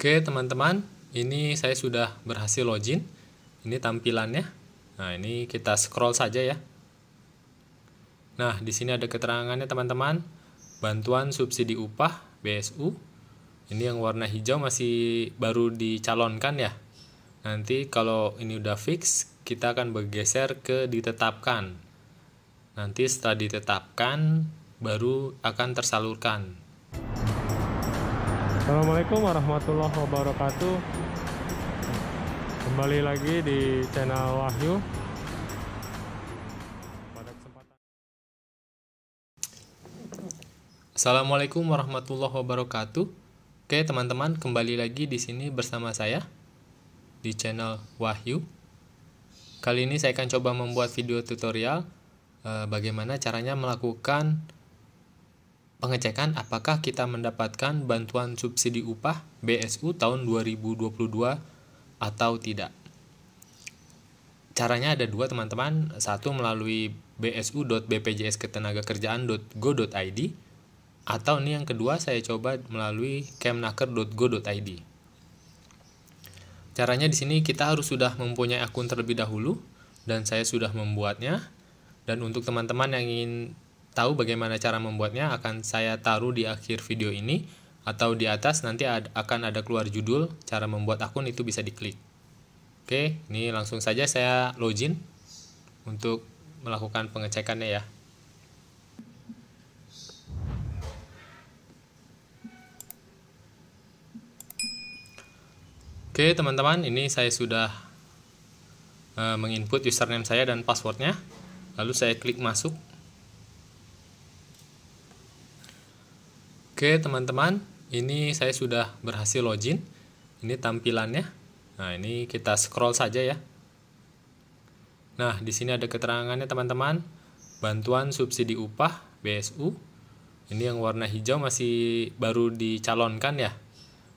Oke teman-teman, ini saya sudah berhasil login. Ini tampilannya. Nah ini kita scroll saja ya. Nah di sini ada keterangannya teman-teman. Bantuan subsidi upah BSU. Ini yang warna hijau masih baru dicalonkan ya. Nanti kalau ini udah fix, kita akan bergeser ke ditetapkan. Nanti setelah ditetapkan, baru akan tersalurkan. Assalamualaikum warahmatullahi wabarakatuh Kembali lagi di channel Wahyu Pada kesempatan Assalamualaikum warahmatullahi wabarakatuh Oke teman-teman kembali lagi di sini bersama saya Di channel Wahyu Kali ini saya akan coba membuat video tutorial eh, Bagaimana caranya melakukan pengecekan apakah kita mendapatkan bantuan subsidi upah BSU tahun 2022 atau tidak. Caranya ada dua teman-teman, satu melalui bsu.bpjsketenagakerjaan.go.id atau ini yang kedua saya coba melalui kemnaker.go.id. Caranya di sini kita harus sudah mempunyai akun terlebih dahulu dan saya sudah membuatnya. Dan untuk teman-teman yang ingin tahu bagaimana cara membuatnya akan saya taruh di akhir video ini atau di atas nanti ad akan ada keluar judul cara membuat akun itu bisa diklik. Oke, ini langsung saja saya login untuk melakukan pengecekannya ya. Oke teman-teman, ini saya sudah e, menginput username saya dan passwordnya. Lalu saya klik masuk. Oke teman-teman, ini saya sudah berhasil login. Ini tampilannya. Nah ini kita scroll saja ya. Nah di sini ada keterangannya teman-teman. Bantuan subsidi upah BSU. Ini yang warna hijau masih baru dicalonkan ya.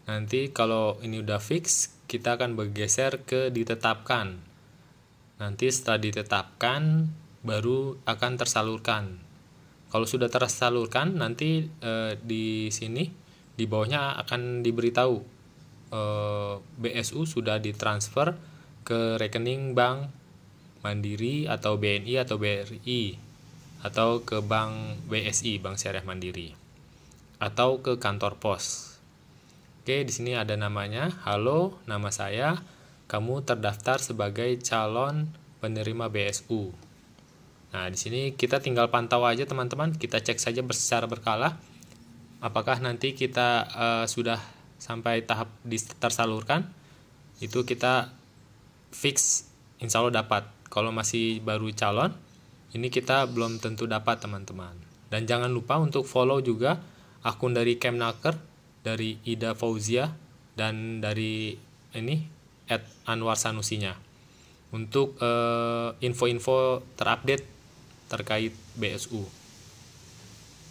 Nanti kalau ini udah fix, kita akan bergeser ke ditetapkan. Nanti setelah ditetapkan, baru akan tersalurkan. Kalau sudah tersalurkan nanti e, di sini di bawahnya akan diberitahu e, eh, BSU sudah ditransfer ke rekening bank Mandiri atau BNI atau BRI atau ke bank BSI Bank Syariah Mandiri atau ke kantor pos. Oke, di sini ada namanya. Halo, nama saya. Kamu terdaftar sebagai calon penerima BSU. Nah, di sini kita tinggal pantau aja teman-teman, kita cek saja secara berkala apakah nanti kita uh, sudah sampai tahap tersalurkan. Itu kita fix insya Allah dapat. Kalau masih baru calon, ini kita belum tentu dapat teman-teman. Dan jangan lupa untuk follow juga akun dari Kemnaker, dari Ida Fauzia, dan dari ini at Anwar Sanusinya untuk eh, info-info uh, terupdate terkait BSU.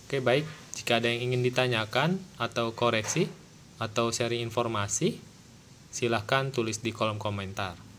Oke, baik. Jika ada yang ingin ditanyakan atau koreksi atau sharing informasi, silahkan tulis di kolom komentar.